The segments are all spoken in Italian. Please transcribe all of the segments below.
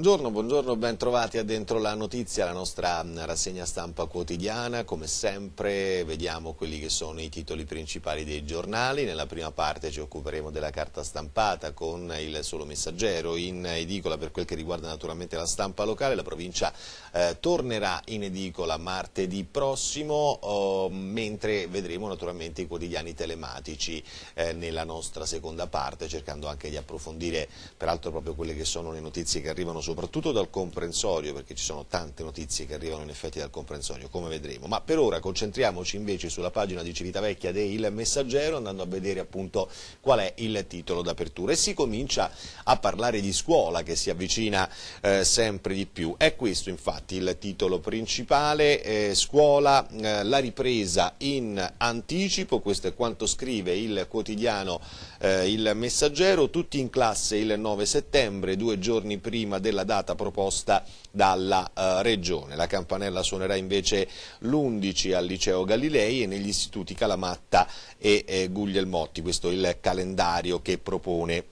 Buongiorno, buongiorno, ben trovati a Dentro la Notizia, la nostra mm, rassegna stampa quotidiana. Come sempre vediamo quelli che sono i titoli principali dei giornali. Nella prima parte ci occuperemo della carta stampata con il solo messaggero in edicola per quel che riguarda naturalmente la stampa locale. La provincia eh, tornerà in edicola martedì prossimo, oh, mentre vedremo naturalmente i quotidiani telematici eh, nella nostra seconda parte, cercando anche di approfondire peraltro proprio quelle che sono le notizie che arrivano su soprattutto dal comprensorio, perché ci sono tante notizie che arrivano in effetti dal comprensorio, come vedremo. Ma per ora concentriamoci invece sulla pagina di Civitavecchia del Messaggero, andando a vedere appunto qual è il titolo d'apertura. E si comincia a parlare di scuola che si avvicina eh, sempre di più. È questo infatti il titolo principale, eh, scuola, eh, la ripresa in anticipo, questo è quanto scrive il quotidiano eh, Il Messaggero, tutti in classe il 9 settembre, due giorni prima della della data proposta dalla eh, Regione. La campanella suonerà invece l'11 al Liceo Galilei e negli istituti Calamatta e eh, Guglielmotti, questo è il calendario che propone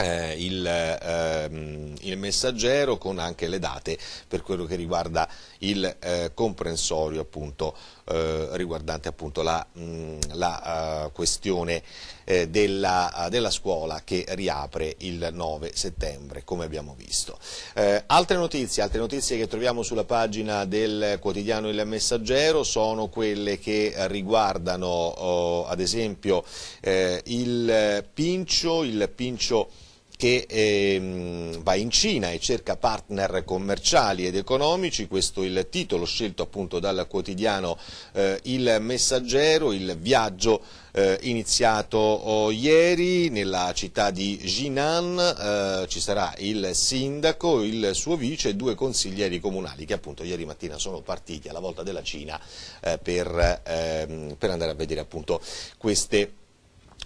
eh, il, ehm, il, messaggero con anche le date per quello che riguarda il eh, comprensorio appunto, eh, riguardante appunto la, mh, mm, la uh, questione eh, della, uh, della, scuola che riapre il 9 settembre come abbiamo visto. Eh, altre notizie, altre, notizie, che troviamo sulla pagina del quotidiano Il Messaggero sono quelle che riguardano oh, ad esempio il Pincio, il Pincio che ehm, va in Cina e cerca partner commerciali ed economici, questo è il titolo scelto appunto dal quotidiano eh, Il Messaggero, il viaggio eh, iniziato oh, ieri nella città di Jinan, eh, ci sarà il sindaco, il suo vice e due consiglieri comunali che appunto ieri mattina sono partiti alla volta della Cina eh, per, ehm, per, andare a vedere appunto queste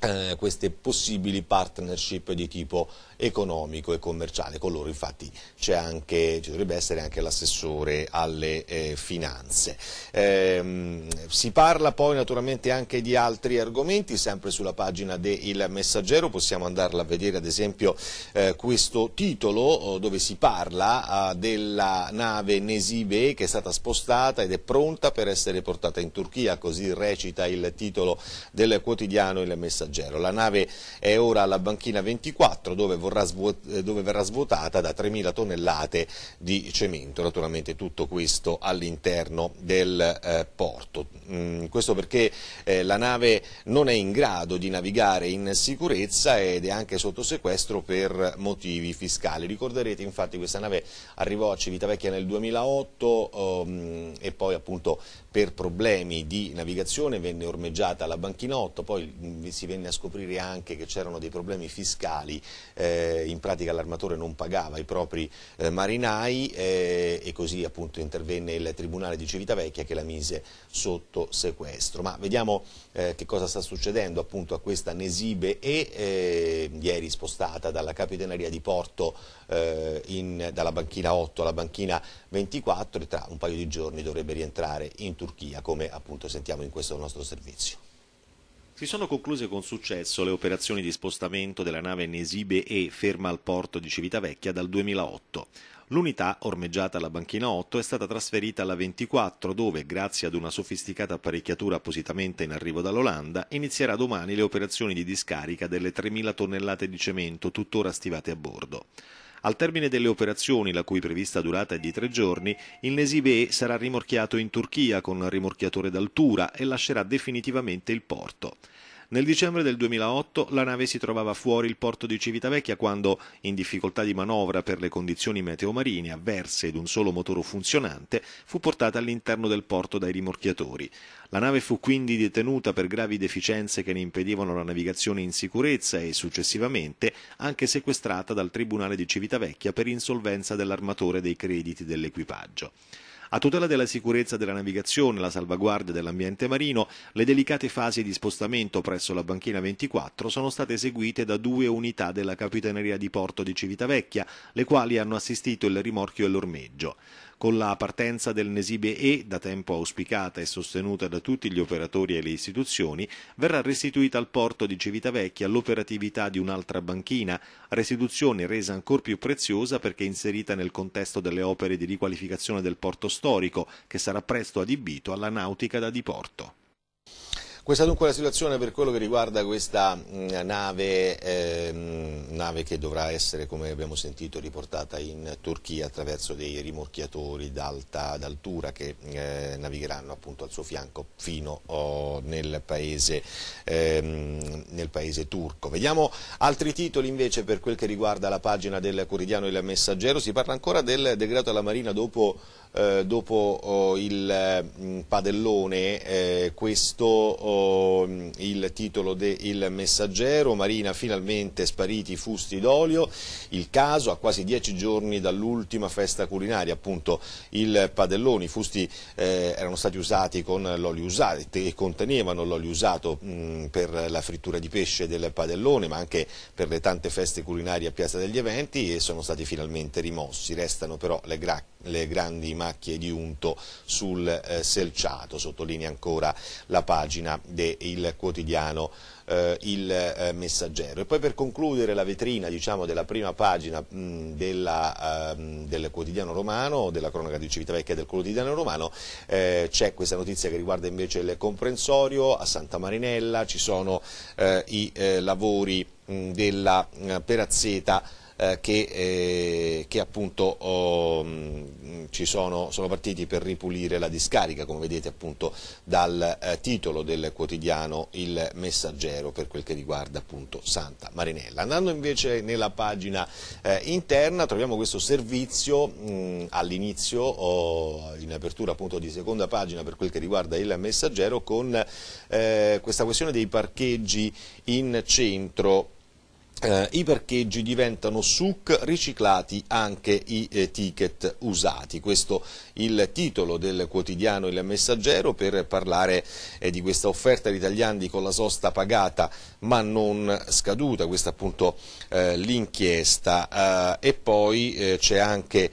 eh, queste possibili partnership di tipo economico e commerciale. Con loro infatti anche, ci dovrebbe essere anche l'assessore alle eh, finanze. Eh, si parla poi naturalmente anche di altri argomenti, sempre sulla pagina del Messaggero, possiamo andarla a vedere ad esempio eh, questo titolo eh, dove si parla eh, della nave Nesibe che è stata spostata ed è pronta per essere portata in Turchia, così recita il titolo del quotidiano Il Messaggero. La nave è ora alla banchina 24 dove eh, dove verrà svuotata da 3.000 tonnellate di cemento, naturalmente tutto questo all'interno del eh, porto. Mm, questo perché eh, la nave non è in grado di navigare in sicurezza ed è anche sotto sequestro per motivi fiscali. Ricorderete infatti questa nave arrivò a Civitavecchia nel 2008 um, ehm, e poi appunto per problemi di navigazione venne ormeggiata alla Banchinotto, poi mm, si venne a scoprire anche che c'erano dei problemi fiscali eh, eh, in pratica l'armatore non pagava i propri eh, marinai eh, e così appunto intervenne il Tribunale di Civitavecchia che la mise sotto sequestro. Ma vediamo eh, che cosa sta succedendo appunto a questa Nesibe E, eh, ieri spostata dalla Capitaneria di Porto eh, in, dalla banchina 8 alla banchina 24 e tra un paio di giorni dovrebbe rientrare in Turchia come appunto sentiamo in questo nostro servizio. Si sono concluse con successo le operazioni di spostamento della nave Nesibe E ferma al porto di Civitavecchia dal 2008. L'unità, ormeggiata alla banchina 8, è stata trasferita alla 24 dove, grazie ad una sofisticata apparecchiatura appositamente in arrivo dall'Olanda, inizierà domani le operazioni di discarica delle 3.000 tonnellate di cemento tuttora stivate a bordo. Al termine delle operazioni, la cui prevista durata è di tre giorni, il Nesibe sarà rimorchiato in Turchia con rimorchiatore d'altura e lascerà definitivamente il porto. Nel dicembre del 2008 la nave si trovava fuori il porto di Civitavecchia quando, in difficoltà di manovra per le condizioni meteomarine avverse ed un solo motore funzionante, fu portata all'interno del porto dai rimorchiatori. La nave fu quindi detenuta per gravi deficienze che ne impedivano la navigazione in sicurezza e successivamente anche sequestrata dal Tribunale di Civitavecchia per insolvenza dell'armatore dei crediti dell'equipaggio a tutela della sicurezza della navigazione, la salvaguardia dell'ambiente marino, le delicate fasi di spostamento presso la banchina 24 sono state eseguite da due unità della Capitaneria di Porto di Civitavecchia, le quali hanno assistito il rimorchio e l'ormeggio. Con la partenza del Nesibe E, da tempo auspicata e sostenuta da tutti gli operatori e le istituzioni, verrà restituita al porto di Civitavecchia l'operatività di un'altra banchina, restituzione resa ancor più preziosa perché inserita nel contesto delle opere di riqualificazione del porto storico, che sarà presto adibito alla nautica da diporto. Questa dunque è la situazione per quello che riguarda questa mm, nave, eh, nave, che dovrà essere, come abbiamo sentito, riportata in Turchia attraverso dei rimorchiatori d'altura che eh, navigheranno appunto al suo fianco fino oh, nel, paese, eh, nel paese turco. Vediamo altri titoli invece per quel che riguarda la pagina del quotidiano Il Messaggero, si parla ancora del degrado alla Marina dopo, eh, dopo oh, il mm, padellone, eh, questo oh, il titolo del Messaggero, Marina finalmente spariti i fusti d'olio, il caso a quasi dieci giorni dall'ultima festa culinaria, appunto il padellone, i fusti eh, erano stati usati con l'olio usato e contenevano l'olio usato mh, per la frittura di pesce del padellone ma anche per le tante feste culinarie a Piazza degli Eventi e sono stati finalmente rimossi, restano però le gracche le grandi macchie di unto sul eh, selciato, sottolinea ancora la pagina del quotidiano eh, Il eh, Messaggero. E poi per concludere la vetrina diciamo, della prima pagina mh, mm, della, uh, del quotidiano romano, della cronaca di Civitavecchia del quotidiano romano, eh, c'è questa notizia che riguarda invece il comprensorio a Santa Marinella, ci sono eh, i eh, lavori mh, mm, della Perazzeta eh, che, eh, che, appunto oh, ci sono, sono, partiti per ripulire la discarica, come vedete appunto dal eh, titolo del quotidiano Il Messaggero per quel che riguarda appunto Santa Marinella. Andando invece nella pagina eh, interna troviamo questo servizio all'inizio, oh, in apertura appunto di seconda pagina per quel che riguarda Il Messaggero con questa questione dei parcheggi in centro eh, i parcheggi diventano SUC riciclati anche i eh, ticket usati. Questo il titolo del quotidiano Il Messaggero per parlare eh, di questa offerta di tagliandi con la sosta pagata ma non scaduta, questa appunto eh, l'inchiesta. Eh, e poi eh, c'è anche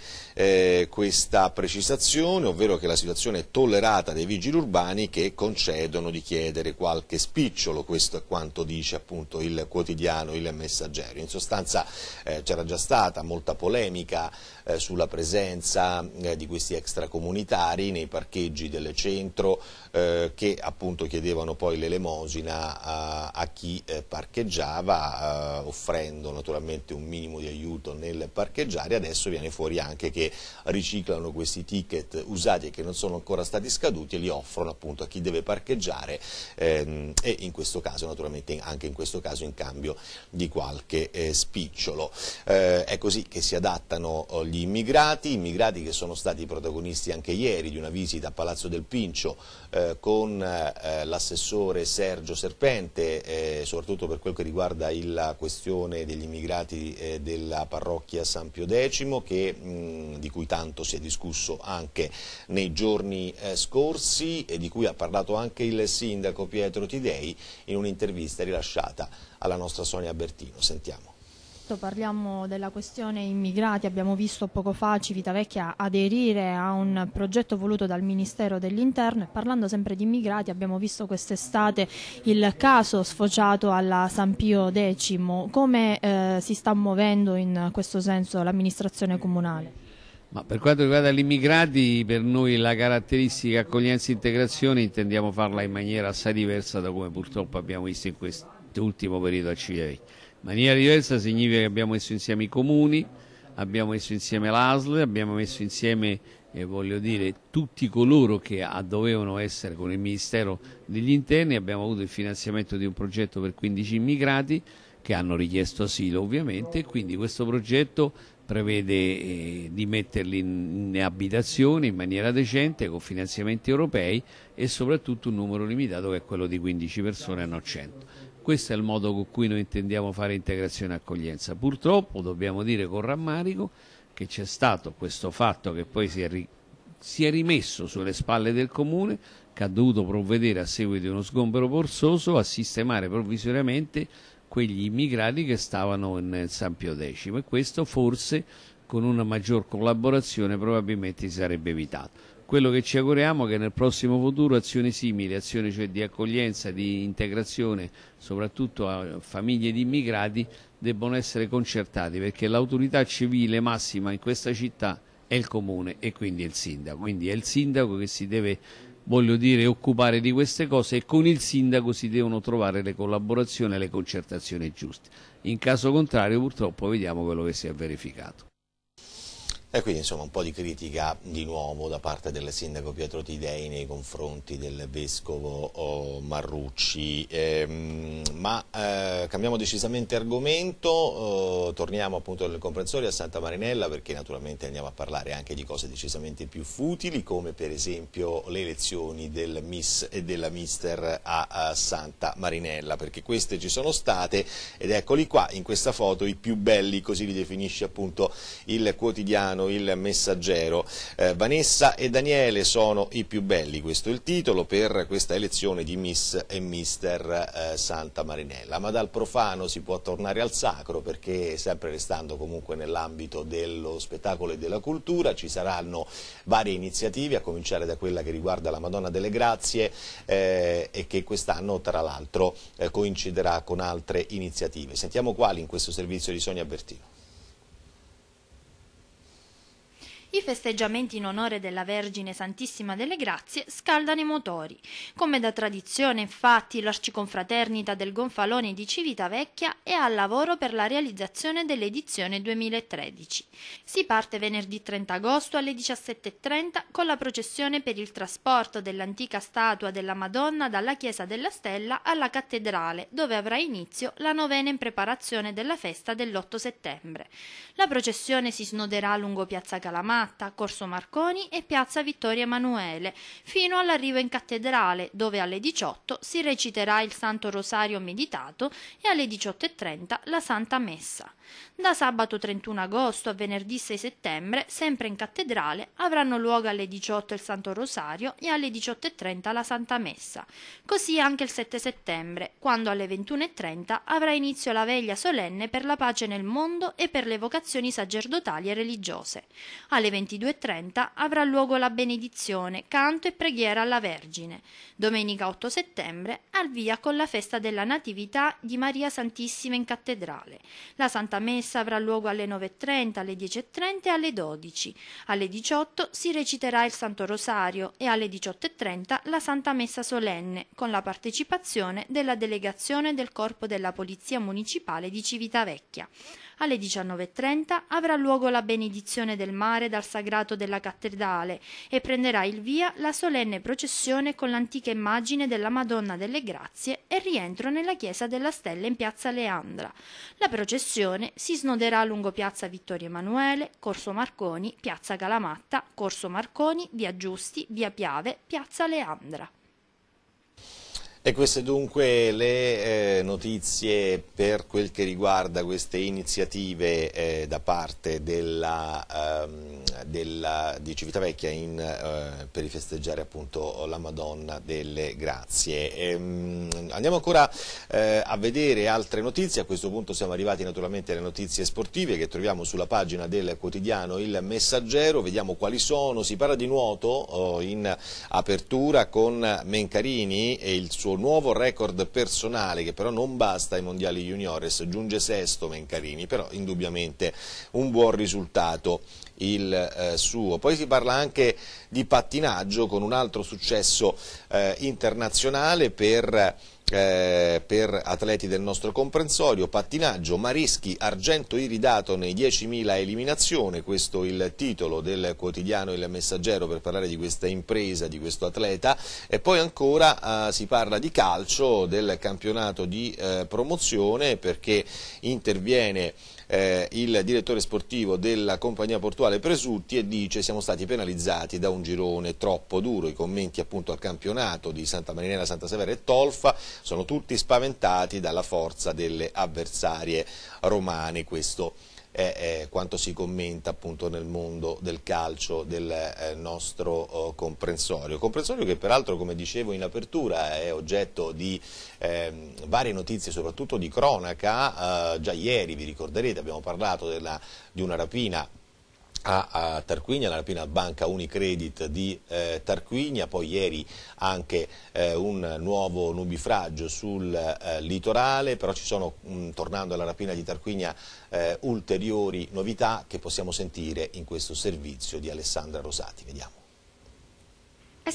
questa precisazione, ovvero che la situazione è tollerata dai vigili urbani che concedono di chiedere qualche spicciolo, questo è quanto dice appunto il quotidiano Il Messaggero messaggero. In sostanza eh, c'era già stata molta polemica eh, sulla presenza eh, di questi extracomunitari nei parcheggi del centro eh, che appunto chiedevano poi l'elemosina a, a, chi eh, parcheggiava eh, offrendo naturalmente un minimo di aiuto nel parcheggiare. Adesso viene fuori anche che riciclano questi ticket usati e che non sono ancora stati scaduti e li offrono appunto a chi deve parcheggiare ehm, e in questo caso naturalmente anche in questo caso in cambio di qualche qualche eh, spicciolo. Eh, è così che si adattano oh, gli immigrati, immigrati che sono stati protagonisti anche ieri di una visita a Palazzo del Pincio eh, con eh, l'assessore Sergio Serpente, eh, soprattutto per quel che riguarda la questione degli immigrati eh, della parrocchia San Pio X, che, mh, mm, di cui tanto si è discusso anche nei giorni scorsi e di cui ha parlato anche il sindaco Pietro Tidei in un'intervista rilasciata alla nostra Sonia Bertino. Sentiamo parliamo della questione immigrati, abbiamo visto poco fa Civitavecchia aderire a un progetto voluto dal Ministero dell'Interno e parlando sempre di immigrati abbiamo visto quest'estate il caso sfociato alla San Pio X, come eh, si sta muovendo in questo senso l'amministrazione comunale? Ma per quanto riguarda gli immigrati, per noi la caratteristica accoglienza e integrazione intendiamo farla in maniera assai diversa da come purtroppo abbiamo visto in questo ultimo periodo al CIEI. Maniera diversa significa che abbiamo messo insieme i comuni, abbiamo messo insieme l'ASL, abbiamo messo insieme eh, voglio dire, tutti coloro che ah, dovevano essere con il Ministero degli Interni, abbiamo avuto il finanziamento di un progetto per 15 immigrati che hanno richiesto asilo ovviamente e quindi questo progetto prevede eh, di metterli in, in abitazione in maniera decente con finanziamenti europei e soprattutto un numero limitato che è quello di 15 persone, non 100 questo è il modo con cui noi intendiamo fare integrazione e accoglienza. Purtroppo dobbiamo dire con rammarico che c'è stato questo fatto che poi si è, ri si è rimesso sulle spalle del comune che ha dovuto provvedere a seguito di uno sgombero forzoso a sistemare provvisoriamente quegli immigrati che stavano in San Pio X e questo forse con una maggior collaborazione probabilmente si sarebbe evitato quello che ci auguriamo è che nel prossimo futuro azioni simili, azioni cioè di accoglienza, di integrazione, soprattutto a famiglie di immigrati, debbano essere concertati perché l'autorità civile massima in questa città è il comune e quindi è il sindaco, quindi è il sindaco che si deve voglio dire, occupare di queste cose e con il sindaco si devono trovare le collaborazioni e le concertazioni giuste. In caso contrario purtroppo vediamo quello che si è verificato. E quindi insomma un po' di critica di nuovo da parte del sindaco Pietro Tidei nei confronti del vescovo oh, Marrucci. Eh, ma eh, cambiamo decisamente argomento, eh, torniamo appunto nel comprensorio a Santa Marinella perché naturalmente andiamo a parlare anche di cose decisamente più futili come per esempio le elezioni del Miss e della Mister a, a Santa Marinella perché queste ci sono state ed eccoli qua in questa foto i più belli, così li definisce appunto il quotidiano pubblicano il messaggero. Eh, Vanessa e Daniele sono i più belli, questo è il titolo per questa elezione di Miss e Mister eh, Santa Marinella, ma dal profano si può tornare al sacro perché sempre restando comunque nell'ambito dello spettacolo e della cultura ci saranno varie iniziative a cominciare da quella che riguarda la Madonna delle Grazie eh, e che quest'anno tra l'altro eh, coinciderà con altre iniziative. Sentiamo quali in questo servizio di Sonia Bertino. I festeggiamenti in onore della Vergine Santissima delle Grazie scaldano i motori. Come da tradizione, infatti, l'arciconfraternita del Gonfalone di Civitavecchia è al lavoro per la realizzazione dell'edizione 2013. Si parte venerdì 30 agosto alle 17.30 con la processione per il trasporto dell'antica statua della Madonna dalla Chiesa della Stella alla Cattedrale, dove avrà inizio la novena in preparazione della festa dell'8 settembre. La processione si snoderà lungo Piazza Calamare Matta, Corso Marconi e Piazza Vittorio Emanuele, fino all'arrivo in cattedrale, dove alle 18 si reciterà il Santo Rosario meditato e alle 18.30 la Santa Messa. Da sabato 31 agosto a venerdì 6 settembre, sempre in cattedrale, avranno luogo alle 18 il Santo Rosario e alle 18.30 la Santa Messa. Così anche il 7 settembre, quando alle 21.30 avrà inizio la veglia solenne per la pace nel mondo e per le vocazioni sacerdotali e religiose. Alle 22.30 avrà luogo la benedizione, canto e preghiera alla Vergine. Domenica 8 settembre, al via con la festa della Natività di Maria Santissima in cattedrale. La Santa Messa avrà luogo alle 9.30, alle 10.30 e alle 12. Alle 18 si reciterà il Santo Rosario e alle 18.30 la Santa Messa solenne, con la partecipazione della delegazione del Corpo della Polizia Municipale di Civitavecchia. Alle 19.30 avrà luogo la benedizione del mare dal al sagrato della cattedrale e prenderà il via la solenne processione con l'antica immagine della Madonna delle Grazie e rientro nella chiesa della Stella in piazza Leandra. La processione si snoderà lungo piazza Vittorio Emanuele, Corso Marconi, piazza Calamatta, Corso Marconi, via Giusti, via Piave, piazza Leandra. E queste dunque le eh, notizie per quel che riguarda queste iniziative eh, da parte della, ehm, della, di Civitavecchia in, eh, per festeggiare appunto la Madonna delle Grazie. Ehm, andiamo ancora eh, a vedere altre notizie, a questo punto siamo arrivati naturalmente alle notizie sportive che troviamo sulla pagina del quotidiano Il Messaggero, vediamo quali sono, si parla di nuoto oh, in apertura con Mencarini e il suo suo nuovo record personale che però non basta ai mondiali juniores, giunge sesto Mencarini, però indubbiamente un buon risultato il eh, suo. Poi si parla anche di pattinaggio con un altro successo eh, internazionale per eh, per atleti del nostro comprensorio, pattinaggio, Marischi, argento iridato nei 10.000 eliminazione, questo è il titolo del quotidiano Il Messaggero per parlare di questa impresa, di questo atleta e poi ancora eh, si parla di calcio, del campionato di eh, promozione perché interviene eh, il direttore sportivo della compagnia portuale Presutti e dice siamo stati penalizzati da un girone troppo duro, i commenti appunto al campionato di Santa Marinella, Santa Severa e Tolfa sono tutti spaventati dalla forza delle avversarie romane, questo è, quanto si commenta appunto nel mondo del calcio del eh, nostro oh, comprensorio. Comprensorio che peraltro come dicevo in apertura è oggetto di eh, varie notizie soprattutto di cronaca, eh, già ieri vi ricorderete abbiamo parlato della, di una rapina a, Tarquinia, la rapina banca Unicredit di eh, Tarquinia, poi ieri anche eh, un nuovo nubifragio sul eh, litorale, però ci sono, mh, mm, tornando alla rapina di Tarquinia, eh, ulteriori novità che possiamo sentire in questo servizio di Alessandra Rosati. Vediamo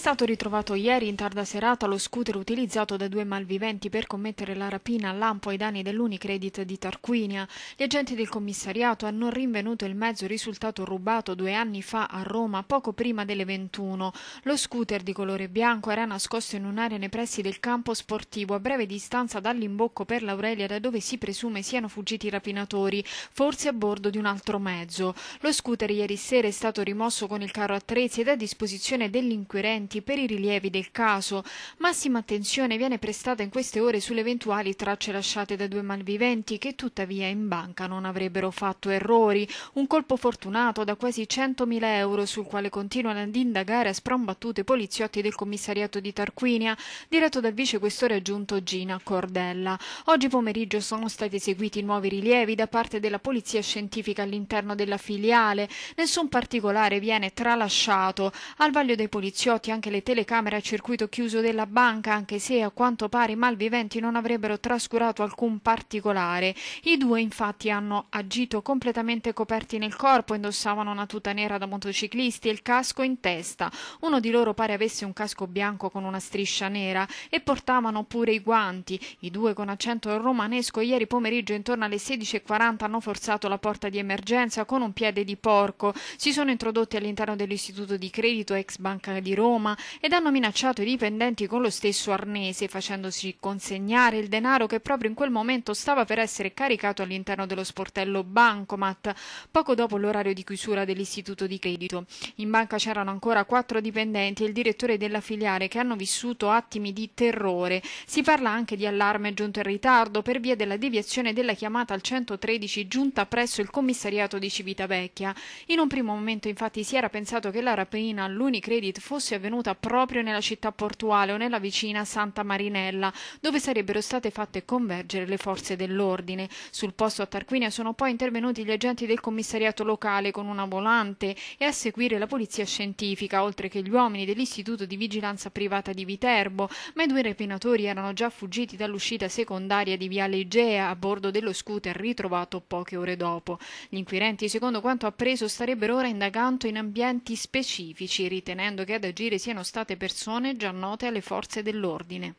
stato ritrovato ieri in tarda serata lo scooter utilizzato da due malviventi per commettere la rapina a lampo ai danni dell'Unicredit di Tarquinia. Gli agenti del commissariato hanno rinvenuto il mezzo risultato rubato due anni fa a Roma, poco prima delle 21. Lo scooter di colore bianco era nascosto in un'area nei pressi del campo sportivo, a breve distanza dall'imbocco per l'Aurelia da dove si presume siano fuggiti i rapinatori, forse a bordo di un altro mezzo. Lo scooter ieri sera è stato rimosso con il carro attrezzi ed è a disposizione dell'inquirente indagati per i rilievi del caso. Massima attenzione viene prestata in queste ore sulle eventuali tracce lasciate da due malviventi che tuttavia in banca non avrebbero fatto errori. Un colpo fortunato da quasi 100.000 euro sul quale continuano ad indagare a sprombattute poliziotti del commissariato di Tarquinia, diretto dal vicequestore aggiunto Gina Cordella. Oggi pomeriggio sono stati eseguiti nuovi rilievi da parte della polizia scientifica all'interno della filiale. Nessun particolare viene tralasciato. Al vaglio dei poliziotti anche anche le telecamere a circuito chiuso della banca, anche se a quanto pare i malviventi non avrebbero trascurato alcun particolare. I due infatti hanno agito completamente coperti nel corpo, indossavano una tuta nera da motociclisti e il casco in testa. Uno di loro pare avesse un casco bianco con una striscia nera e portavano pure i guanti. I due con accento romanesco ieri pomeriggio intorno alle 16.40 hanno forzato la porta di emergenza con un piede di porco. Si sono introdotti all'interno dell'istituto di credito ex Banca di Roma Roma ed hanno minacciato i dipendenti con lo stesso arnese, facendosi consegnare il denaro che proprio in quel momento stava per essere caricato all'interno dello sportello Bancomat, poco dopo l'orario di chiusura dell'istituto di credito. In banca c'erano ancora quattro dipendenti e il direttore della filiale che hanno vissuto attimi di terrore. Si parla anche di allarme giunto in ritardo per via della deviazione della chiamata al 113 giunta presso il commissariato di Civitavecchia. In un primo momento infatti si era pensato che la rapina all'Unicredit fosse avvenuta tenuta proprio nella città portuale o nella vicina Santa Marinella, dove sarebbero state fatte convergere le forze dell'ordine. Sul posto a Tarquinia sono poi intervenuti gli agenti del commissariato locale con una volante e a seguire la polizia scientifica, oltre che gli uomini dell'Istituto di Vigilanza Privata di Viterbo, ma i due rapinatori erano già fuggiti dall'uscita secondaria di Viale Igea a bordo dello scooter ritrovato poche ore dopo. Gli inquirenti, secondo quanto appreso, starebbero ora indagando in ambienti specifici, ritenendo che ad agire si siano state persone già note alle forze dell'ordine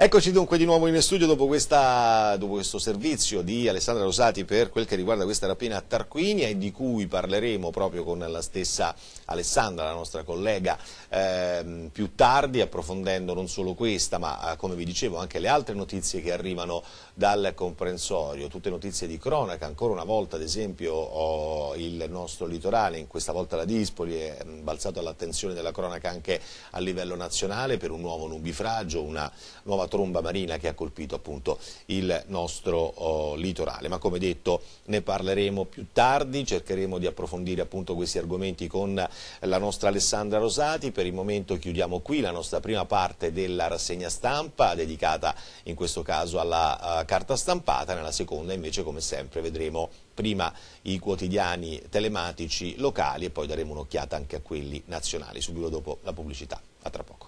Eccoci dunque di nuovo in studio dopo, questa, dopo, questo servizio di Alessandra Rosati per quel che riguarda questa rapina a Tarquinia e di cui parleremo proprio con la stessa Alessandra, la nostra collega, eh, più tardi approfondendo non solo questa ma eh, come vi dicevo anche le altre notizie che arrivano dal comprensorio, tutte notizie di cronaca, ancora una volta ad esempio oh, il nostro litorale, questa volta la Dispoli è mm, balzato all'attenzione della cronaca anche a livello nazionale per un nuovo nubifragio, una nuova tromba marina che ha colpito appunto il nostro oh, litorale. Ma come detto ne parleremo più tardi, cercheremo di approfondire appunto questi argomenti con la nostra Alessandra Rosati. Per il momento chiudiamo qui la nostra prima parte della rassegna stampa dedicata in questo caso alla uh, carta stampata, nella seconda invece come sempre vedremo prima i quotidiani telematici locali e poi daremo un'occhiata anche a quelli nazionali. Subito dopo la pubblicità. A tra poco.